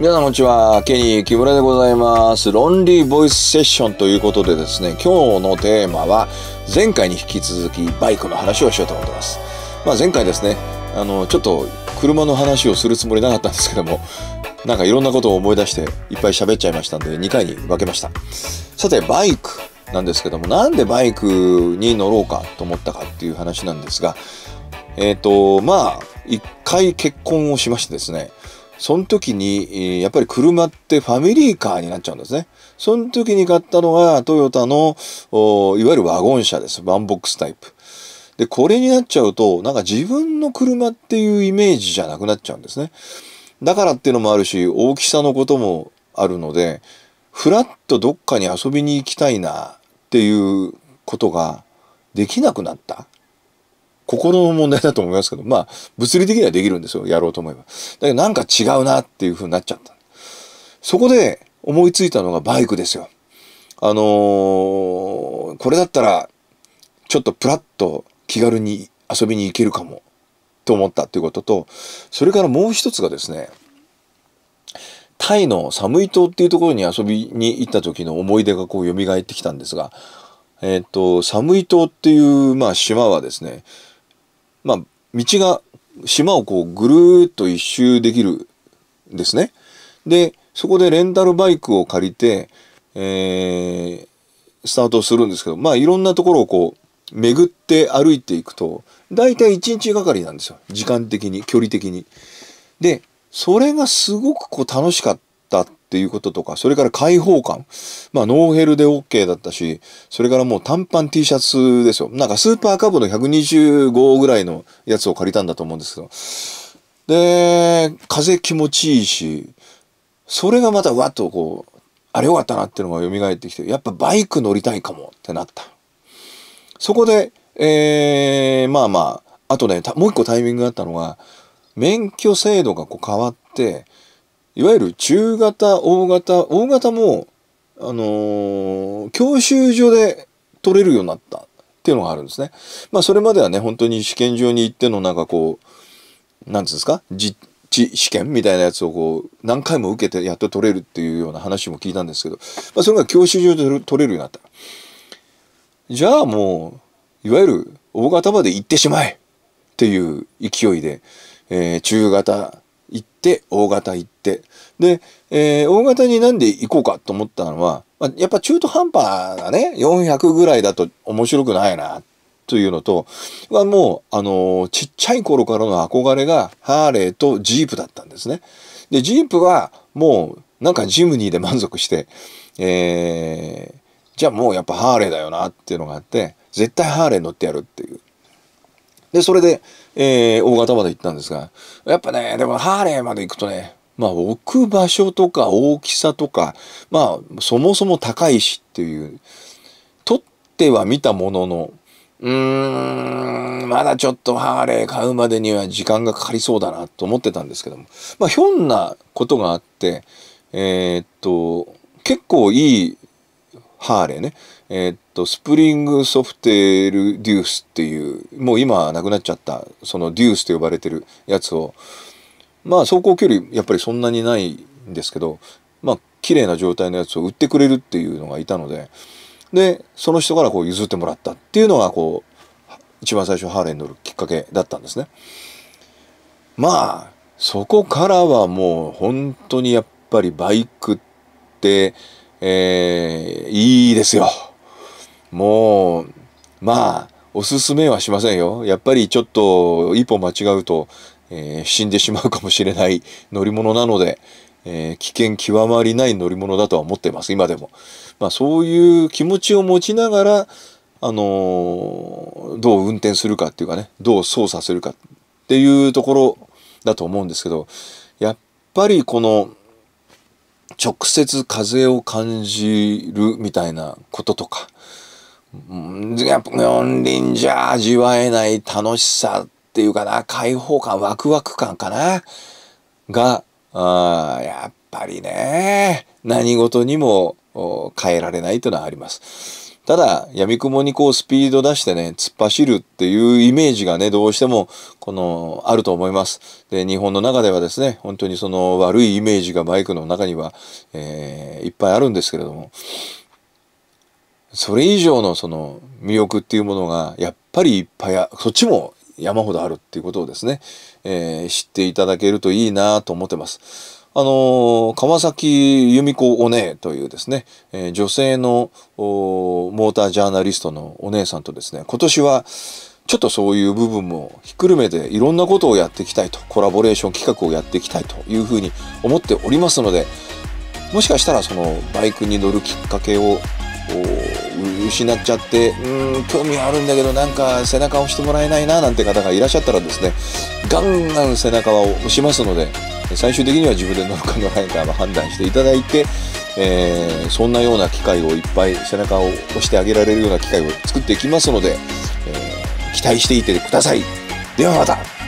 皆さんこんにちは。ケニー木村でございます。ロンリーボイスセッションということでですね、今日のテーマは前回に引き続きバイクの話をしようと思ってます。まあ前回ですね、あの、ちょっと車の話をするつもりなかったんですけども、なんかいろんなことを思い出していっぱい喋っちゃいましたんで2回に分けました。さて、バイクなんですけども、なんでバイクに乗ろうかと思ったかっていう話なんですが、えっ、ー、と、まあ、1回結婚をしましてですね、その時に、やっぱり車ってファミリーカーになっちゃうんですね。その時に買ったのがトヨタの、いわゆるワゴン車です。ワンボックスタイプ。で、これになっちゃうと、なんか自分の車っていうイメージじゃなくなっちゃうんですね。だからっていうのもあるし、大きさのこともあるので、ふらっとどっかに遊びに行きたいなっていうことができなくなった。心の問題だと思いますけど、まあ、物理的にはできるんですよ。やろうと思えば。だけどなんか違うなっていう風になっちゃった。そこで思いついたのがバイクですよ。あのー、これだったら、ちょっとプラッと気軽に遊びに行けるかも、と思ったっていうことと、それからもう一つがですね、タイのサムイ島っていうところに遊びに行った時の思い出がこう蘇ってきたんですが、えっ、と、サムイ島っていう、まあ、島はですね、まあ、道が、島をこうぐるーっと一周できるんですね。で、そこでレンタルバイクを借りて、えー、スタートするんですけど、まあいろんなところをこう、巡って歩いていくと、大体1日がかりなんですよ。時間的に、距離的に。で、それがすごくこう楽しかった。っていうこととか、それから開放感。まあ、ノーヘルで OK だったし、それからもう短パン T シャツですよ。なんかスーパーカブの125ぐらいのやつを借りたんだと思うんですけど。で、風気持ちいいし、それがまたわっとこう、あれよかったなっていうのが蘇ってきて、やっぱバイク乗りたいかもってなった。そこで、えー、まあまあ、あとね、もう一個タイミングがあったのが、免許制度がこう変わって、いわゆる中型、大型、大型も、あのー、教習所で取れるようになったっていうのがあるんですね。まあ、それまではね、本当に試験場に行ってのなんかこう、なんいうんですか、実地試験みたいなやつをこう、何回も受けてやっと取れるっていうような話も聞いたんですけど、まあ、それが教習所で取れるようになった。じゃあもう、いわゆる大型まで行ってしまえっていう勢いで、えー、中型、行って、大型行って。で、えー、大型になんで行こうかと思ったのは、まあ、やっぱ中途半端なね、400ぐらいだと面白くないな、というのと、はもう、あのー、ちっちゃい頃からの憧れが、ハーレーとジープだったんですね。で、ジープは、もう、なんかジムニーで満足して、えー、じゃあもうやっぱハーレーだよなっていうのがあって、絶対ハーレー乗ってやるっていう。で、それで、えー、大型まで行ったんですが、やっぱね、でもハーレーまで行くとね、まあ置く場所とか大きさとか、まあそもそも高いしっていう、取っては見たものの、うーん、まだちょっとハーレー買うまでには時間がかかりそうだなと思ってたんですけども、まあひょんなことがあって、えー、っと、結構いいハーレーね。えー、っと、スプリングソフテールデュースっていう、もう今はなくなっちゃった、そのデュースと呼ばれてるやつを、まあ走行距離やっぱりそんなにないんですけど、まあ綺麗な状態のやつを売ってくれるっていうのがいたので、で、その人からこう譲ってもらったっていうのがこう、一番最初ハーレーに乗るきっかけだったんですね。まあ、そこからはもう本当にやっぱりバイクって、えー、いいですよ。もう、まあ、おすすめはしませんよ。やっぱりちょっと一歩間違うと、えー、死んでしまうかもしれない乗り物なので、えー、危険極まりない乗り物だとは思っています、今でも。まあ、そういう気持ちを持ちながら、あのー、どう運転するかっていうかね、どう操作するかっていうところだと思うんですけど、やっぱりこの、直接風を感じるみたいなこととか、やっぱ四輪じゃ味わえない楽しさっていうかな、開放感、ワクワク感かな、が、あやっぱりね、何事にも変えられないというのはあります。ただ、闇雲にこうスピード出してね、突っ走るっていうイメージがね、どうしても、この、あると思います。で、日本の中ではですね、本当にその悪いイメージがバイクの中には、えー、いっぱいあるんですけれども、それ以上のその魅力っていうものが、やっぱりいっぱいあ、そっちも山ほどあるっていうことをですね、えー、知っていただけるといいなと思ってます。あの川崎由美子お姉というですね、えー、女性のモータージャーナリストのお姉さんとですね、今年はちょっとそういう部分もひっくるめていろんなことをやっていきたいと、コラボレーション企画をやっていきたいというふうに思っておりますので、もしかしたらそのバイクに乗るきっかけを失っちゃってうん興味あるんだけどなんか背中を押してもらえないななんて方がいらっしゃったらですねガンガン背中は押しますので最終的には自分で乗るか乗らないかの判断していただいて、えー、そんなような機会をいっぱい背中を押してあげられるような機会を作っていきますので、えー、期待していてくださいではまた